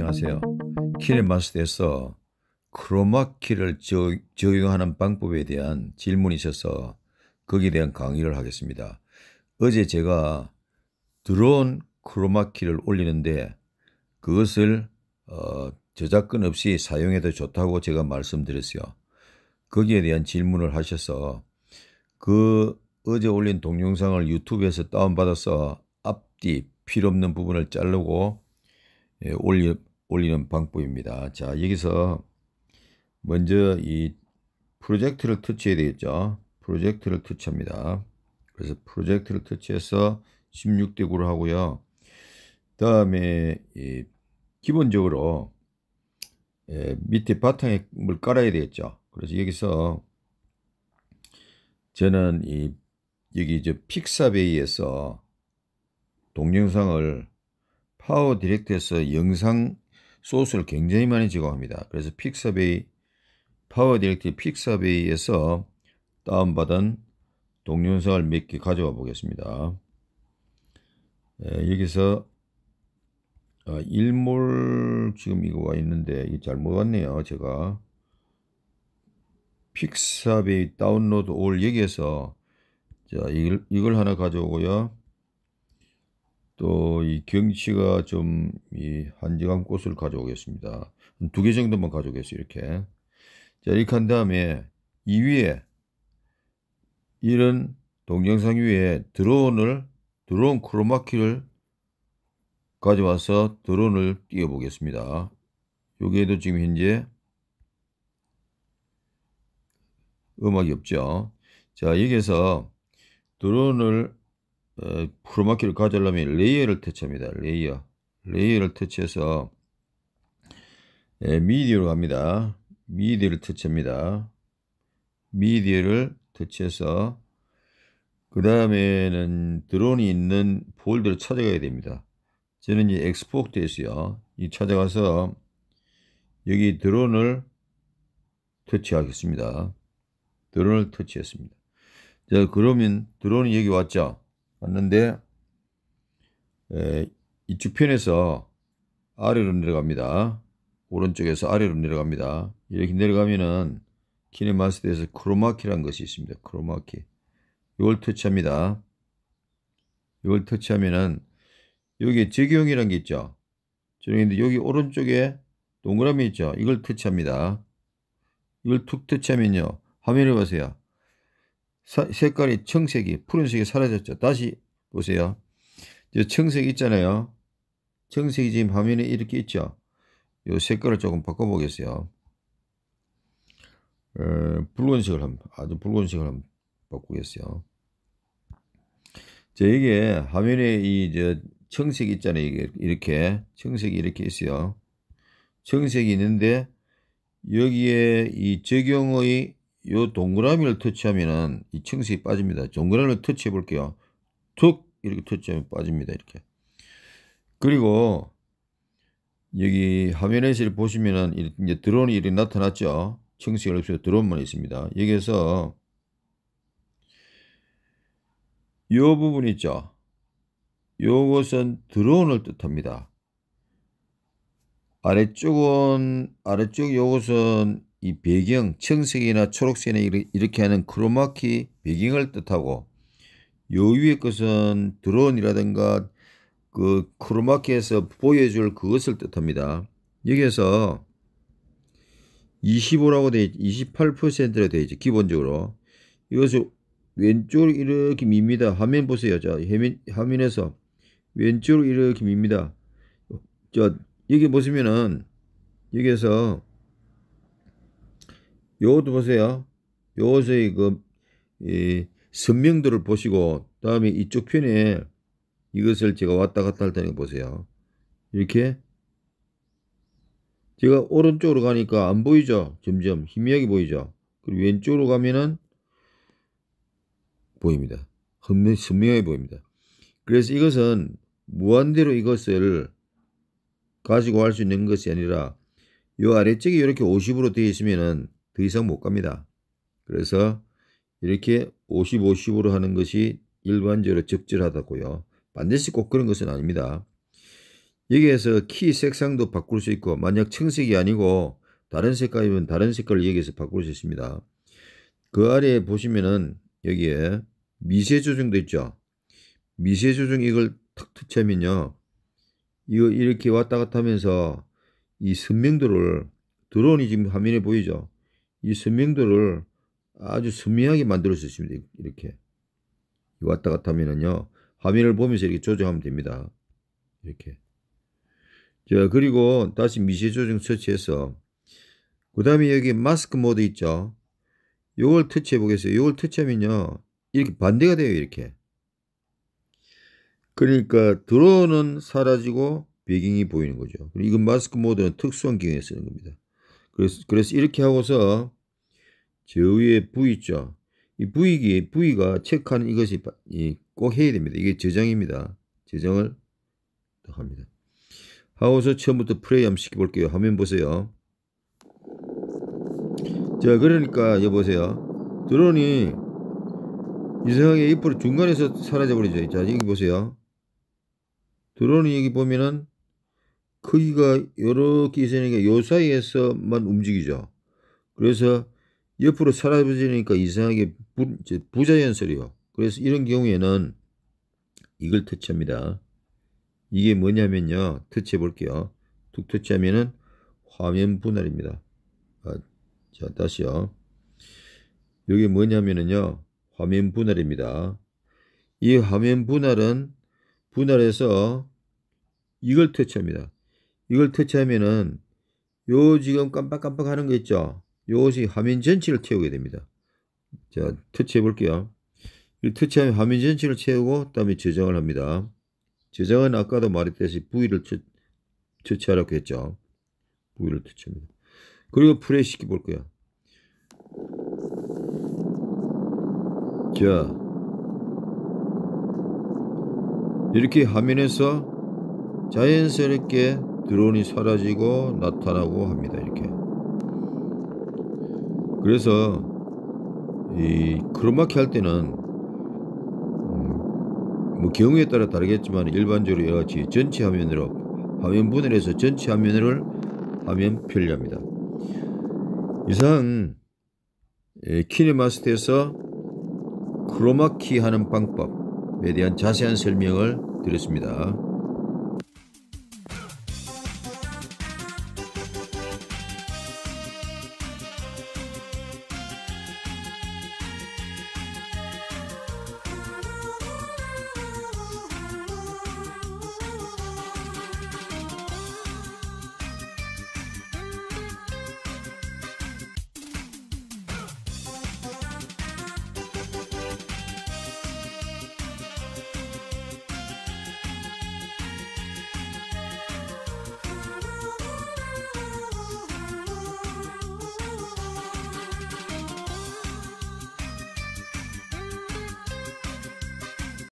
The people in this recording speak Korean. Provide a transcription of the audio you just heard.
안녕하세요. 키네마스터에서 크로마키를 적용하는 방법에 대한 질문이 있어서 거기에 대한 강의를 하겠습니다. 어제 제가 드론 크로마키를 올리는데 그것을 어, 저작권 없이 사용해도 좋다고 제가 말씀드렸어요. 거기에 대한 질문을 하셔서 그 어제 올린 동영상을 유튜브에서 다운받아서 앞뒤 필요 없는 부분을 자르고 예, 올려 올리는 방법입니다. 자, 여기서 먼저 이 프로젝트를 터치해야 되겠죠. 프로젝트를 터치합니다. 그래서 프로젝트를 터치해서 16대 9로 하고요. 다음에 이 기본적으로 예, 밑에 바탕에 물 깔아야 되겠죠. 그래서 여기서 저는 이 여기 이제 픽사베이에서 동영상을 파워 디렉트에서 영상 소스를 굉장히 많이 제공합니다. 그래서 픽서베이 파워 디렉트 픽서베이에서 다운받은 동영상을 몇 개 가져와 보겠습니다. 예, 여기서 아, 일몰 지금 이거 와 있는데 이게 잘못 왔네요. 제가 픽사베이 다운로드 올 여기에서 자 이걸, 이걸 하나 가져오고요. 또이 경치가 좀 이한정한 꽃을 가져오겠습니다. 두 개 정도만 가져오겠어요. 이렇게. 자, 이렇게 한 다음에 이 위에 이런 동영상 위에 드론을 드론 크로마키를 가져와서 드론을 띄워 보겠습니다. 여기에도 지금 현재 음악이 없죠. 자, 여기서 에 드론을 어, 프로마키를 가져려면 레이어를 터치합니다. 레이어. 레이어를 터치해서 에, 예, 미디어로 갑니다. 미디어를 터치합니다. 미디어를 터치해서 그 다음에는 드론이 있는 폴더를 찾아가야 됩니다. 저는 이제 엑스포트에 있어요. 이 찾아가서 여기 드론을 터치하겠습니다. 드론을 터치했습니다. 자, 그러면 드론이 여기 왔죠? 왔는데 에, 예, 이 뒤편에서 아래로 내려갑니다. 오른쪽에서 아래로 내려갑니다. 이렇게 내려가면은 키네마스터에서 크로마키라는 것이 있습니다. 크로마키. 이걸 터치합니다. 이걸 터치하면은 여기 적용이라는 게 있죠. 적용인데 여기 오른쪽에 동그라미 있죠. 이걸 터치합니다. 이걸 툭 터치하면요. 화면을 보세요. 색깔이 청색이 푸른색이 사라졌죠. 다시 보세요. 청색 있잖아요. 청색이 지금 화면에 이렇게 있죠. 요 색깔을 조금 바꿔보겠어요. 어, 붉은색을 한번, 아주 붉은색을 한번 바꾸겠어요. 자, 이게 화면에 이 이제 청색 있잖아요. 이게 이렇게 청색이 이렇게 있어요. 청색이 있는데 여기에 이 적용의 이 동그라미를 터치하면은 이 층수에 빠집니다. 동그라미를 터치해 볼게요. 툭 이렇게 터치하면 빠집니다. 이렇게. 그리고 여기 화면에서 보시면은 이제 드론이 이렇게 나타났죠. 층수가 없어서 드론만 있습니다. 여기에서 이 부분 있죠. 요것은 드론을 뜻합니다. 아래쪽은 아래쪽 요것은 이 배경, 청색이나 초록색이나 이렇게 하는 크로마키 배경을 뜻하고 요 위의 것은 드론이라든가 그 크로마키에서 보여줄 그것을 뜻합니다. 여기에서 25라고 되어 있죠. 28%로 돼 있죠. 기본적으로. 이것을 왼쪽으로 이렇게 밉니다. 화면 보세요. 자, 화면, 화면에서 왼쪽으로 이렇게 밉니다. 자, 여기 보시면은 여기에서 요것도 보세요. 요것의 그, 이, 선명도를 보시고, 다음에 이쪽 편에 이것을 제가 왔다 갔다 할때니 보세요. 이렇게. 제가 오른쪽으로 가니까 안 보이죠? 점점 희미하게 보이죠? 그리고 왼쪽으로 가면은 보입니다. 선명하게 보입니다. 그래서 이것은 무한대로 이것을 가지고 할 수 있는 것이 아니라 요 아래쪽이 이렇게 50으로 되어 있으면은 더 이상 못 갑니다. 그래서 이렇게 50, 50으로 하는 것이 일반적으로 적절하다고요. 반드시 꼭 그런 것은 아닙니다. 여기에서 키 색상도 바꿀 수 있고 만약 청색이 아니고 다른 색깔이면 다른 색깔을 여기에서 바꿀 수 있습니다. 그 아래에 보시면은 여기에 미세 조정도 있죠. 미세 조정 이걸 탁 터치하면요. 이거 이렇게 왔다 갔다 하면서 이 선명도를 드론이 지금 화면에 보이죠. 이 설명들을 아주 선명하게 만들어 주십니다. 이렇게 왔다 갔다 하면은요 화면을 보면서 이렇게 조정하면 됩니다. 이렇게 자 그리고 다시 미세 조정 설치해서 그 다음에 여기 마스크 모드 있죠. 요걸 터치해 보겠어요. 요걸 터치하면요 이렇게 반대가 돼요 이렇게 그러니까 드론은 사라지고 배경이 보이는 거죠. 이건 마스크 모드는 특수한 경우에 쓰는 겁니다. 그래서, 그래서 이렇게 하고서 저 위에 V 있죠. 이 V기, V가 체크하는 이것이 꼭 해야 됩니다. 이게 저장입니다. 저장을 딱 합니다. 하고서 처음부터 프레이 한번 시켜볼게요. 화면 보세요. 자, 그러니까, 여 보세요. 드론이 이상하게 이으로 중간에서 사라져버리죠. 자, 여기 보세요. 드론이 여기 보면은 크기가 이렇게 있으니까 요 사이에서만 움직이죠. 그래서 옆으로 사라지니까 이상하게 부, 자연설이요 그래서 이런 경우에는 이걸 터치합니다. 이게 뭐냐면요. 터치해 볼게요. 툭 터치하면은 화면 분할입니다. 아, 자, 다시요. 이게 뭐냐면은요. 화면 분할입니다. 이 화면 분할은 분할해서 이걸 터치합니다. 이걸 터치하면은 요 지금 깜빡깜빡 하는 거 있죠. 요것이 화면 전체를 채우게 됩니다. 자, 터치해 볼게요. 이 터치하면 화면 전체를 채우고 그 다음에 저장을 합니다. 저장은 아까도 말했듯이 부위를 처, 처치하라고 했죠. 부위를 터치합니다. 그리고 프레시 시켜볼 게요자 이렇게 화면에서 자연스럽게 드론이 사라지고 나타나고 합니다. 이렇게. 그래서 이 크로마키 할 때는 음, 뭐 경우에 따라 다르겠지만 일반적으로 이같이 전체 화면으로 화면 분할해서 전체 화면을 화면 편리합니다. 이상 예, 키네마스터에서 크로마키 하는 방법에 대한 자세한 설명을 드렸습니다.